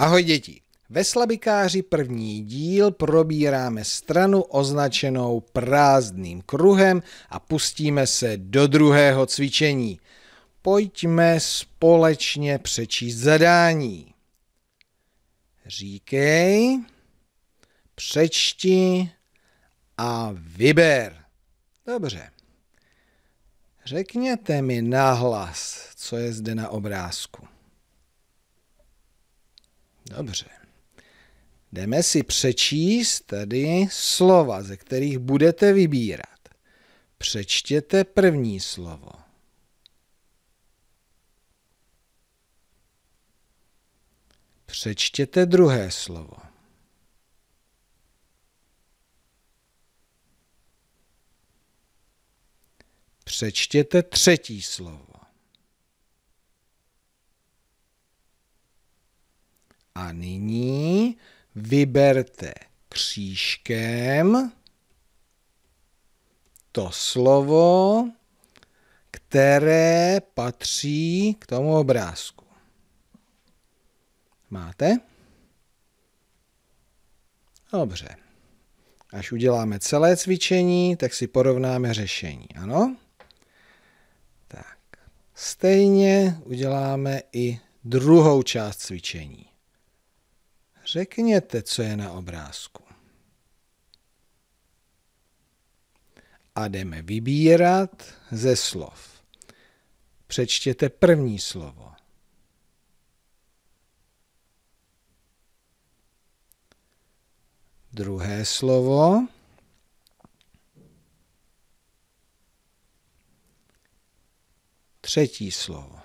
Ahoj děti! Ve Slabikáři první díl probíráme stranu označenou prázdným kruhem a pustíme se do druhého cvičení. Pojďme společně přečíst zadání. Říkej, přečti a vyber. Dobře. Řekněte mi nahlas, co je zde na obrázku. Dobře. Jdeme si přečíst tady slova, ze kterých budete vybírat. Přečtěte první slovo. Přečtěte druhé slovo. Přečtěte třetí slovo. A nyní vyberte křížkem to slovo, které patří k tomu obrázku. Máte? Dobře. Až uděláme celé cvičení, tak si porovnáme řešení, ano? Tak, stejně uděláme i druhou část cvičení. Řekněte, co je na obrázku. A jdeme vybírat ze slov. Přečtěte první slovo. Druhé slovo. Třetí slovo.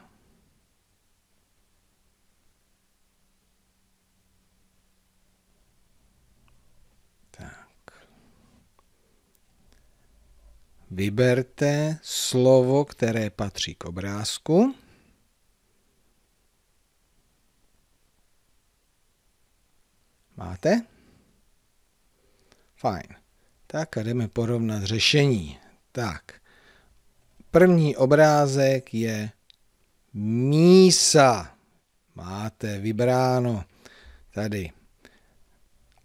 Vyberte slovo, které patří k obrázku. Máte? Fajn. Tak a jdeme porovnat řešení. Tak. První obrázek je mísa. Máte vybráno tady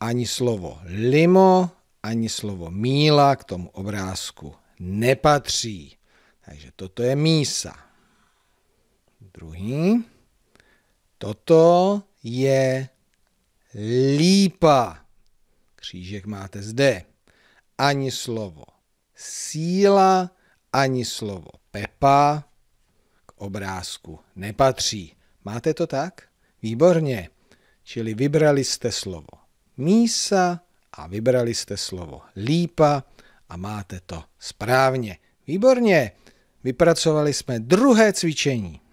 ani slovo limo, ani slovo míla k tomu obrázku nepatří. Takže toto je mísa. Druhý. Toto je lípa. Křížek máte zde. Ani slovo síla, ani slovo pepa k obrázku nepatří. Máte to tak? Výborně. Čili vybrali jste slovo mísa a vybrali jste slovo lípa a máte to správně. Výborně, vypracovali jsme druhé cvičení.